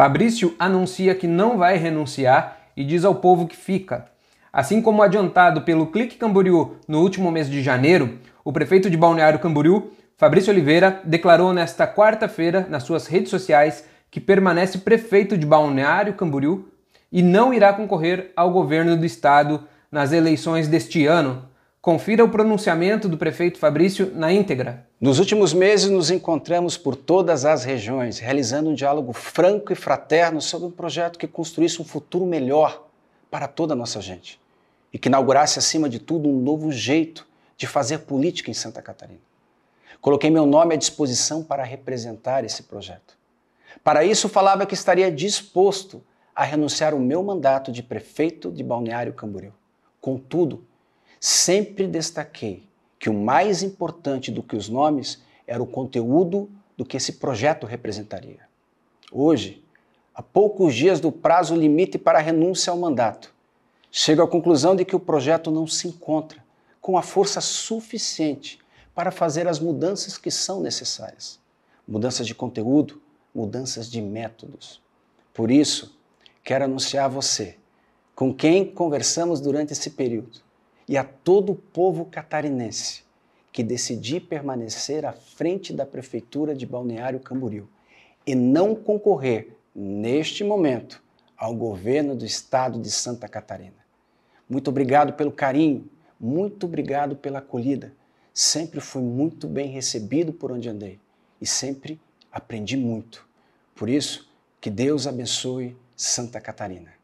Fabrício anuncia que não vai renunciar e diz ao povo que fica. Assim como adiantado pelo Clique Camboriú no último mês de janeiro, o prefeito de Balneário Camboriú, Fabrício Oliveira, declarou nesta quarta-feira nas suas redes sociais que permanece prefeito de Balneário Camboriú e não irá concorrer ao governo do estado nas eleições deste ano, Confira o pronunciamento do prefeito Fabrício na íntegra. Nos últimos meses, nos encontramos por todas as regiões, realizando um diálogo franco e fraterno sobre um projeto que construísse um futuro melhor para toda a nossa gente e que inaugurasse, acima de tudo, um novo jeito de fazer política em Santa Catarina. Coloquei meu nome à disposição para representar esse projeto. Para isso, falava que estaria disposto a renunciar o meu mandato de prefeito de Balneário Camboriú. Contudo, Sempre destaquei que o mais importante do que os nomes era o conteúdo do que esse projeto representaria. Hoje, a poucos dias do prazo limite para a renúncia ao mandato, chego à conclusão de que o projeto não se encontra com a força suficiente para fazer as mudanças que são necessárias. Mudanças de conteúdo, mudanças de métodos. Por isso, quero anunciar a você, com quem conversamos durante esse período, e a todo o povo catarinense que decidi permanecer à frente da Prefeitura de Balneário Camboriú e não concorrer, neste momento, ao governo do Estado de Santa Catarina. Muito obrigado pelo carinho, muito obrigado pela acolhida. Sempre fui muito bem recebido por onde andei e sempre aprendi muito. Por isso, que Deus abençoe Santa Catarina.